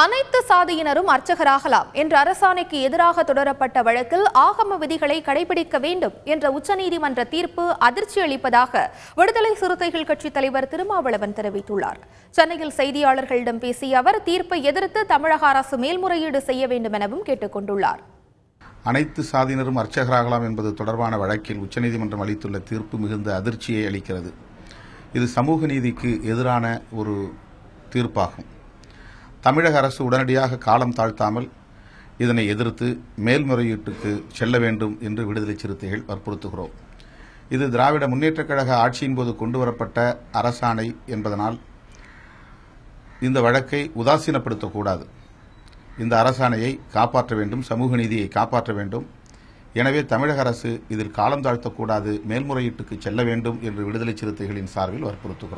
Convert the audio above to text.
அனைத்து சாதியினரும் அர்ச்சகராகலாம் என்ற அரசாணைக்கு எதிராக தொடரப்பட்ட வழக்கில் ஆகம விதிகளை கடைபிடிக்க வேண்டும் என்ற உச்சநீதிமன்ற தீர்ப்பு அதிர்ச்சி அளிப்பதாக விடுதலை சிறுத்தைகள் கட்சித் தலைவர் திருமாவளவன் தெரிவித்துள்ளார் சென்னையில் செய்தியாளர்களிடம் பேசிய அவர் தீர்ப்பை எதிர்த்து தமிழக அரசு மேல்முறையீடு செய்ய வேண்டும் எனவும் கேட்டுக் கொண்டுள்ளார் அனைத்து சாதியினரும் அர்ச்சகராகலாம் என்பது தொடர்பான வழக்கில் உச்சநீதிமன்றம் அளித்துள்ள தீர்ப்பு மிகுந்த அதிர்ச்சியை அளிக்கிறது இது சமூக நீதிக்கு எதிரான ஒரு தீர்ப்பாகும் தமிழக அரசு உடனடியாக காலம் தாழ்த்தாமல் இதனை எதிர்த்து மேல்முறையீட்டுக்கு செல்ல வேண்டும் என்று விடுதலை சிறுத்தைகள் வற்புறுத்துகிறோம் இது திராவிட முன்னேற்றக் கழக ஆட்சியின் போது கொண்டு வரப்பட்ட அரசாணை என்பதனால் இந்த வழக்கை உதாசீனப்படுத்தக்கூடாது இந்த அரசாணையை காப்பாற்ற வேண்டும் சமூக நீதியை காப்பாற்ற வேண்டும் எனவே தமிழக அரசு இதில் காலம் தாழ்த்தக்கூடாது மேல்முறையீட்டுக்கு செல்ல வேண்டும் என்று விடுதலை சிறுத்தைகளின் சார்பில் வற்புறுத்துகிறோம்